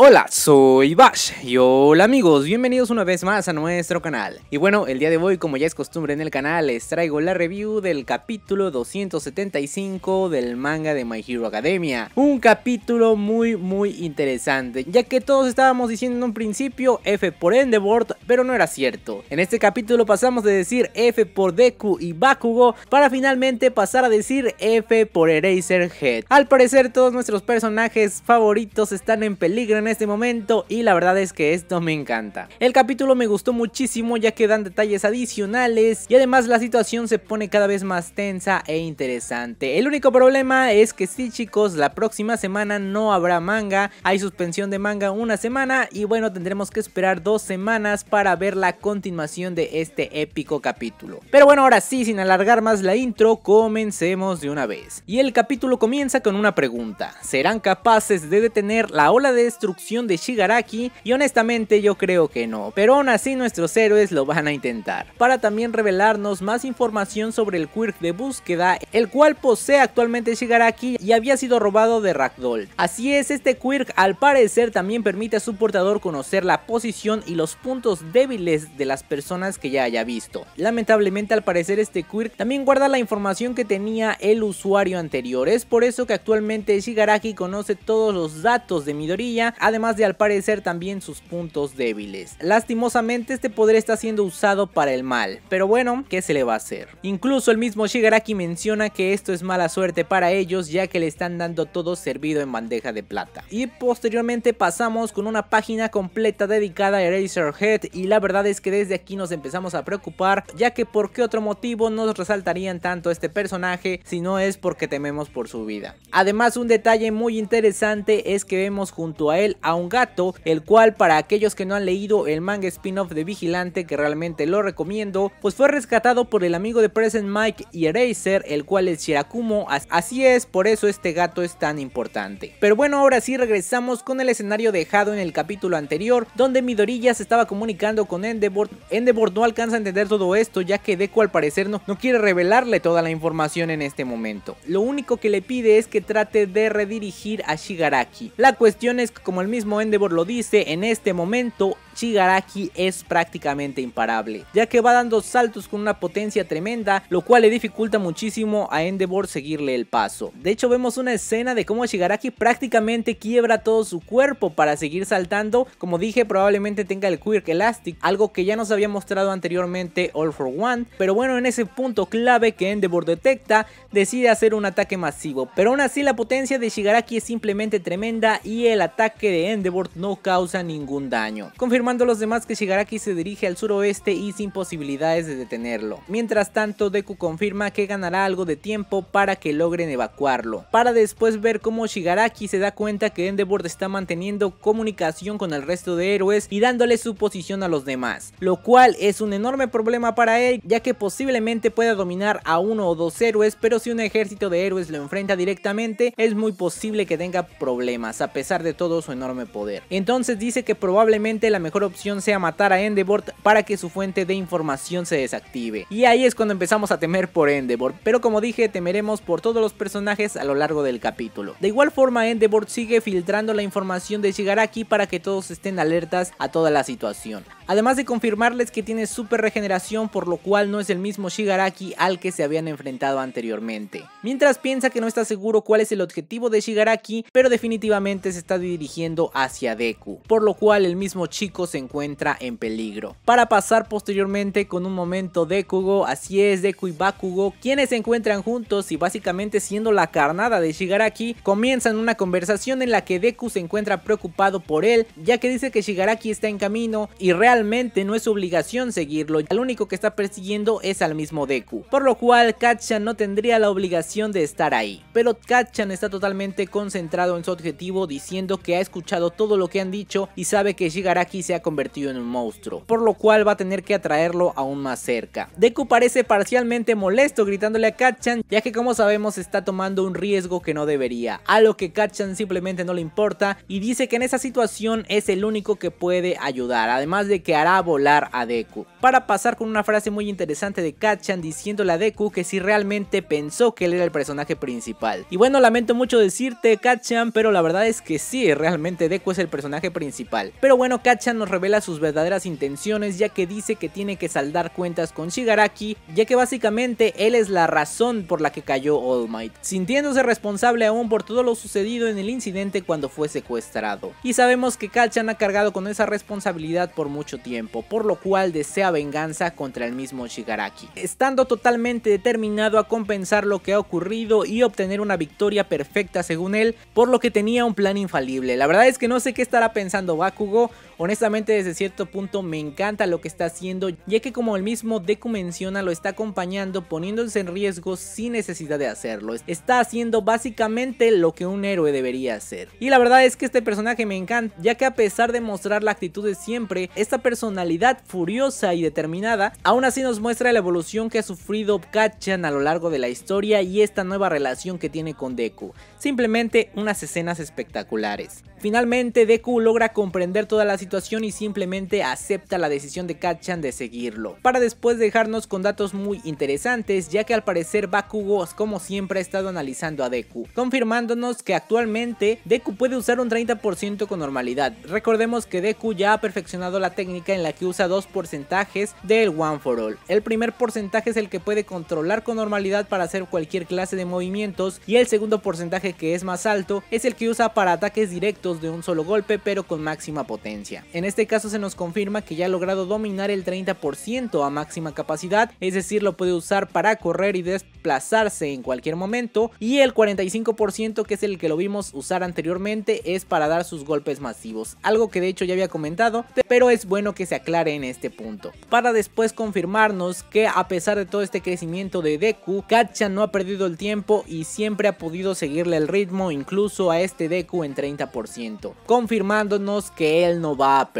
Hola, soy Bash y hola amigos, bienvenidos una vez más a nuestro canal. Y bueno, el día de hoy, como ya es costumbre en el canal, les traigo la review del capítulo 275 del manga de My Hero Academia. Un capítulo muy muy interesante, ya que todos estábamos diciendo en un principio F por Endeavor, pero no era cierto. En este capítulo pasamos de decir F por Deku y Bakugo para finalmente pasar a decir F por Eraser Head. Al parecer todos nuestros personajes favoritos están en peligro en este momento y la verdad es que esto me encanta. El capítulo me gustó muchísimo ya que dan detalles adicionales y además la situación se pone cada vez más tensa e interesante. El único problema es que si chicos, la próxima semana no habrá manga, hay suspensión de manga una semana y bueno tendremos que esperar dos semanas para ver la continuación de este épico capítulo. Pero bueno ahora sí, sin alargar más la intro, comencemos de una vez. Y el capítulo comienza con una pregunta, ¿serán capaces de detener la ola de destrucción de Shigaraki y honestamente yo creo que no, pero aún así nuestros héroes lo van a intentar. Para también revelarnos más información sobre el quirk de búsqueda, el cual posee actualmente Shigaraki y había sido robado de Ragdoll. Así es, este quirk al parecer también permite a su portador conocer la posición y los puntos débiles de las personas que ya haya visto. Lamentablemente al parecer este quirk también guarda la información que tenía el usuario anterior, es por eso que actualmente Shigaraki conoce todos los datos de Midoriya, además de al parecer también sus puntos débiles. Lastimosamente este poder está siendo usado para el mal, pero bueno, ¿qué se le va a hacer? Incluso el mismo Shigaraki menciona que esto es mala suerte para ellos ya que le están dando todo servido en bandeja de plata. Y posteriormente pasamos con una página completa dedicada a Eraserhead y la verdad es que desde aquí nos empezamos a preocupar ya que por qué otro motivo nos resaltarían tanto este personaje si no es porque tememos por su vida. Además un detalle muy interesante es que vemos junto a él a un gato, el cual para aquellos que no han leído el manga spin-off de Vigilante, que realmente lo recomiendo, pues fue rescatado por el amigo de Present Mike y Eraser, el cual es Shirakumo, así es, por eso este gato es tan importante. Pero bueno, ahora sí regresamos con el escenario dejado en el capítulo anterior, donde Midoriya se estaba comunicando con Endeavor, Endeavor no alcanza a entender todo esto, ya que Deku al parecer no, no quiere revelarle toda la información en este momento. Lo único que le pide es que trate de redirigir a Shigaraki. La cuestión es que como el mismo Endeavor lo dice, en este momento Shigaraki es prácticamente imparable, ya que va dando saltos con una potencia tremenda, lo cual le dificulta muchísimo a Endeavor seguirle el paso. De hecho vemos una escena de cómo Shigaraki prácticamente quiebra todo su cuerpo para seguir saltando, como dije probablemente tenga el Quirk Elastic, algo que ya nos había mostrado anteriormente All For One, pero bueno en ese punto clave que Endeavor detecta, decide hacer un ataque masivo, pero aún así la potencia de Shigaraki es simplemente tremenda y el ataque de Endeavor no causa ningún daño. Confirmamos los demás que Shigaraki se dirige al suroeste y sin posibilidades de detenerlo. Mientras tanto, Deku confirma que ganará algo de tiempo para que logren evacuarlo, para después ver cómo Shigaraki se da cuenta que Endeavor está manteniendo comunicación con el resto de héroes y dándole su posición a los demás, lo cual es un enorme problema para él ya que posiblemente pueda dominar a uno o dos héroes, pero si un ejército de héroes lo enfrenta directamente es muy posible que tenga problemas a pesar de todo su enorme poder. Entonces dice que probablemente la mejor opción sea matar a Endeavor para que su fuente de información se desactive. Y ahí es cuando empezamos a temer por Endeavor, pero como dije temeremos por todos los personajes a lo largo del capítulo. De igual forma Endeavor sigue filtrando la información de Shigaraki para que todos estén alertas a toda la situación. Además de confirmarles que tiene super regeneración por lo cual no es el mismo Shigaraki al que se habían enfrentado anteriormente. Mientras piensa que no está seguro cuál es el objetivo de Shigaraki, pero definitivamente se está dirigiendo hacia Deku, por lo cual el mismo chico se encuentra en peligro. Para pasar posteriormente con un momento de así es Deku y Bakugo, quienes se encuentran juntos y básicamente siendo la carnada de Shigaraki, comienzan una conversación en la que Deku se encuentra preocupado por él, ya que dice que Shigaraki está en camino y realmente no es su obligación seguirlo, el único que está persiguiendo es al mismo Deku, por lo cual Katchan no tendría la obligación de estar ahí. Pero Katchan está totalmente concentrado en su objetivo diciendo que ha escuchado todo lo que han dicho y sabe que Shigaraki se ha convertido en un monstruo, por lo cual va a tener que atraerlo aún más cerca. Deku parece parcialmente molesto gritándole a Katchan, ya que como sabemos está tomando un riesgo que no debería, a lo que Katchan simplemente no le importa y dice que en esa situación es el único que puede ayudar, además de que hará volar a Deku. Para pasar con una frase muy interesante de Katchan diciéndole a Deku que si realmente pensó que él era el personaje principal. Y bueno, lamento mucho decirte Katchan, pero la verdad es que sí, realmente Deku es el personaje principal. Pero bueno, kachan nos revela sus verdaderas intenciones ya que dice que tiene que saldar cuentas con Shigaraki, ya que básicamente él es la razón por la que cayó All Might, sintiéndose responsable aún por todo lo sucedido en el incidente cuando fue secuestrado. Y sabemos que Kachan ha cargado con esa responsabilidad por mucho tiempo, por lo cual desea venganza contra el mismo Shigaraki, estando totalmente determinado a compensar lo que ha ocurrido y obtener una victoria perfecta según él, por lo que tenía un plan infalible. La verdad es que no sé qué estará pensando Bakugo, honestamente desde cierto punto me encanta lo que está haciendo, ya que como el mismo Deku menciona lo está acompañando poniéndose en riesgo sin necesidad de hacerlo. Está haciendo básicamente lo que un héroe debería hacer. Y la verdad es que este personaje me encanta, ya que a pesar de mostrar la actitud de siempre, esta personalidad furiosa y determinada, aún así nos muestra la evolución que ha sufrido Kachan a lo largo de la historia y esta nueva relación que tiene con Deku. Simplemente unas escenas espectaculares. Finalmente Deku logra comprender toda la situación y simplemente acepta la decisión de Kachan de seguirlo, para después dejarnos con datos muy interesantes ya que al parecer Bakugo como siempre ha estado analizando a Deku, confirmándonos que actualmente Deku puede usar un 30% con normalidad, recordemos que Deku ya ha perfeccionado la técnica en la que usa dos porcentajes del One for All, el primer porcentaje es el que puede controlar con normalidad para hacer cualquier clase de movimientos y el segundo porcentaje que es más alto es el que usa para ataques directos de un solo golpe pero con máxima potencia. En este caso se nos confirma que ya ha logrado dominar el 30% a máxima capacidad, es decir, lo puede usar para correr y desplazarse en cualquier momento, y el 45% que es el que lo vimos usar anteriormente es para dar sus golpes masivos, algo que de hecho ya había comentado, pero es bueno que se aclare en este punto, para después confirmarnos que a pesar de todo este crecimiento de Deku, Katcha no ha perdido el tiempo y siempre ha podido seguirle el ritmo incluso a este Deku en 30%, confirmándonos que él no va a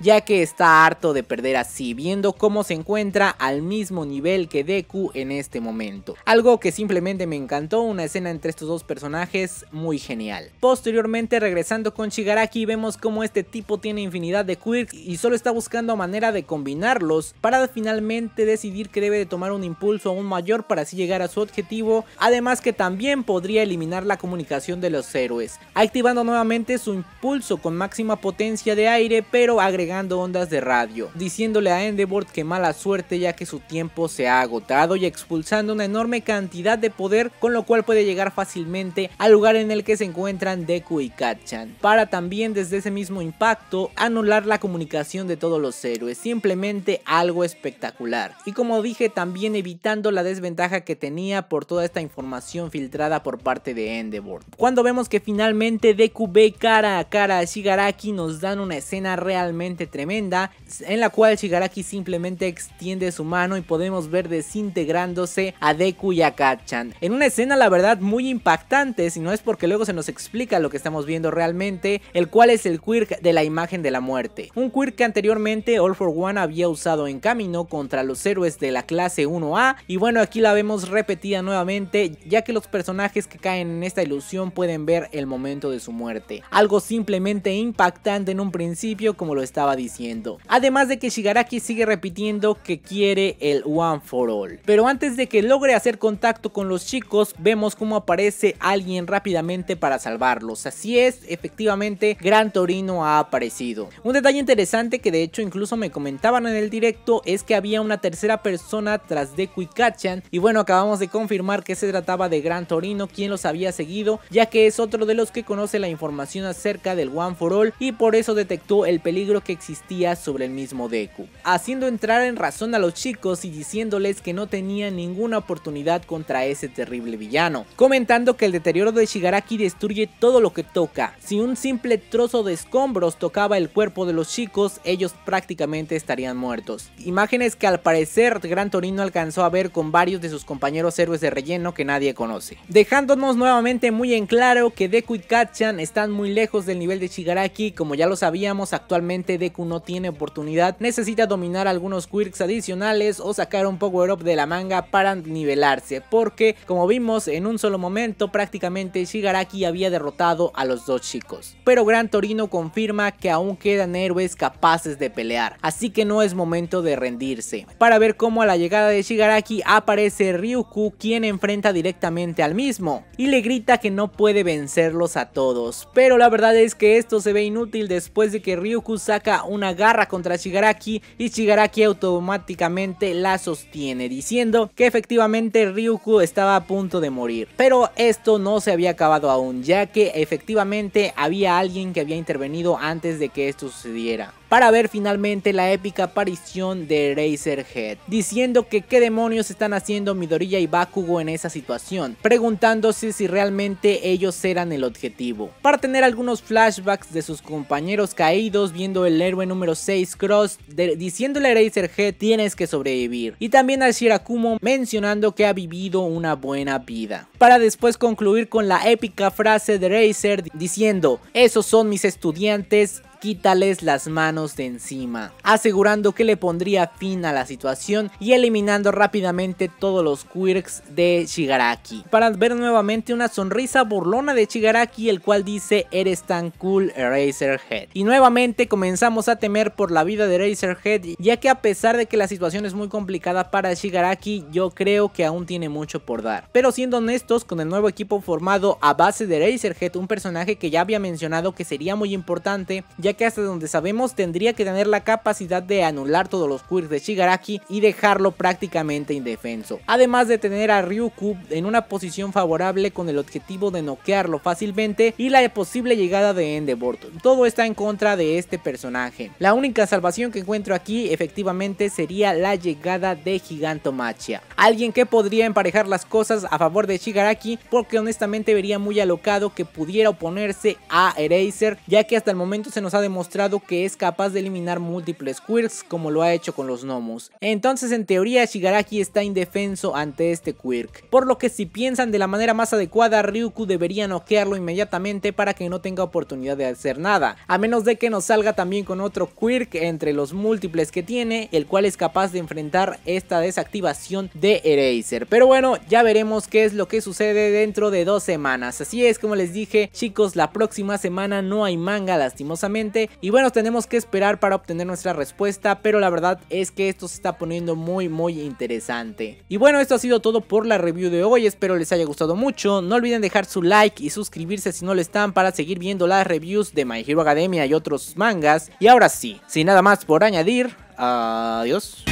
ya que está harto de perder así, viendo cómo se encuentra al mismo nivel que Deku en este momento. Algo que simplemente me encantó, una escena entre estos dos personajes muy genial. Posteriormente regresando con Shigaraki vemos cómo este tipo tiene infinidad de quirks y solo está buscando manera de combinarlos para finalmente decidir que debe de tomar un impulso aún mayor para así llegar a su objetivo, además que también podría eliminar la comunicación de los héroes, activando nuevamente su impulso con máxima potencia de aire, pero agregando ondas de radio, diciéndole a Endeavor que mala suerte ya que su tiempo se ha agotado y expulsando una enorme cantidad de poder con lo cual puede llegar fácilmente al lugar en el que se encuentran Deku y Kachan. para también desde ese mismo impacto anular la comunicación de todos los héroes, simplemente algo espectacular. Y como dije también evitando la desventaja que tenía por toda esta información filtrada por parte de Endeavor. Cuando vemos que finalmente Deku ve cara a cara a Shigaraki nos dan una escena realmente tremenda, en la cual Shigaraki simplemente extiende su mano y podemos ver desintegrándose a Deku y a Kachan. En una escena la verdad muy impactante, si no es porque luego se nos explica lo que estamos viendo realmente, el cual es el quirk de la imagen de la muerte. Un quirk que anteriormente All for One había usado en camino contra los héroes de la clase 1A y bueno aquí la vemos repetida nuevamente ya que los personajes que caen en esta ilusión pueden ver el momento de su muerte. Algo simplemente impactante en un principio como lo estaba diciendo. Además de que Shigaraki sigue repitiendo que quiere el One for All. Pero antes de que logre hacer contacto con los chicos, vemos cómo aparece alguien rápidamente para salvarlos. Así es, efectivamente, Gran Torino ha aparecido. Un detalle interesante que de hecho incluso me comentaban en el directo es que había una tercera persona tras de Kuikachan y bueno, acabamos de confirmar que se trataba de Gran Torino quien los había seguido, ya que es otro de los que conoce la información acerca del One for All y por eso detectó el peligro que existía sobre el mismo Deku, haciendo entrar en razón a los chicos y diciéndoles que no tenían ninguna oportunidad contra ese terrible villano, comentando que el deterioro de Shigaraki destruye todo lo que toca, si un simple trozo de escombros tocaba el cuerpo de los chicos, ellos prácticamente estarían muertos. Imágenes que al parecer Gran Torino alcanzó a ver con varios de sus compañeros héroes de relleno que nadie conoce, dejándonos nuevamente muy en claro que Deku y Kachan están muy lejos del nivel de Shigaraki, como ya lo sabíamos a actualmente Deku no tiene oportunidad, necesita dominar algunos quirks adicionales o sacar un power up de la manga para nivelarse, porque como vimos en un solo momento prácticamente Shigaraki había derrotado a los dos chicos. Pero Gran Torino confirma que aún quedan héroes capaces de pelear, así que no es momento de rendirse. Para ver cómo a la llegada de Shigaraki aparece Ryuku quien enfrenta directamente al mismo y le grita que no puede vencerlos a todos, pero la verdad es que esto se ve inútil después de que Ryuku Ryuku saca una garra contra Shigaraki y Shigaraki automáticamente la sostiene diciendo que efectivamente Ryuku estaba a punto de morir. Pero esto no se había acabado aún ya que efectivamente había alguien que había intervenido antes de que esto sucediera para ver finalmente la épica aparición de Razorhead, diciendo que qué demonios están haciendo Midoriya y Bakugo en esa situación, preguntándose si realmente ellos eran el objetivo. Para tener algunos flashbacks de sus compañeros caídos viendo el héroe número 6 Cross diciéndole a Razorhead tienes que sobrevivir y también a Shirakumo mencionando que ha vivido una buena vida. Para después concluir con la épica frase de Razer diciendo, esos son mis estudiantes quítales las manos de encima, asegurando que le pondría fin a la situación y eliminando rápidamente todos los quirks de Shigaraki. Para ver nuevamente una sonrisa burlona de Shigaraki, el cual dice eres tan cool Head. Y nuevamente comenzamos a temer por la vida de Head. ya que a pesar de que la situación es muy complicada para Shigaraki, yo creo que aún tiene mucho por dar. Pero siendo honestos, con el nuevo equipo formado a base de Eraserhead, un personaje que ya había mencionado que sería muy importante, ya que hasta donde sabemos tendría que tener la capacidad de anular todos los quirks de Shigaraki y dejarlo prácticamente indefenso. Además de tener a Ryuku en una posición favorable con el objetivo de noquearlo fácilmente y la posible llegada de Endeavor. Todo está en contra de este personaje. La única salvación que encuentro aquí efectivamente sería la llegada de Gigantomachia. Alguien que podría emparejar las cosas a favor de Shigaraki porque honestamente vería muy alocado que pudiera oponerse a Eraser ya que hasta el momento se nos ha demostrado que es capaz de eliminar múltiples quirks como lo ha hecho con los gnomos. Entonces en teoría Shigaraki está indefenso ante este quirk, por lo que si piensan de la manera más adecuada Ryuku debería noquearlo inmediatamente para que no tenga oportunidad de hacer nada, a menos de que nos salga también con otro quirk entre los múltiples que tiene, el cual es capaz de enfrentar esta desactivación de Eraser. Pero bueno, ya veremos qué es lo que sucede dentro de dos semanas. Así es como les dije, chicos, la próxima semana no hay manga lastimosamente y bueno, tenemos que esperar para obtener nuestra respuesta, pero la verdad es que esto se está poniendo muy muy interesante. Y bueno, esto ha sido todo por la review de hoy, espero les haya gustado mucho. No olviden dejar su like y suscribirse si no lo están para seguir viendo las reviews de My Hero Academia y otros mangas. Y ahora sí, sin nada más por añadir, adiós.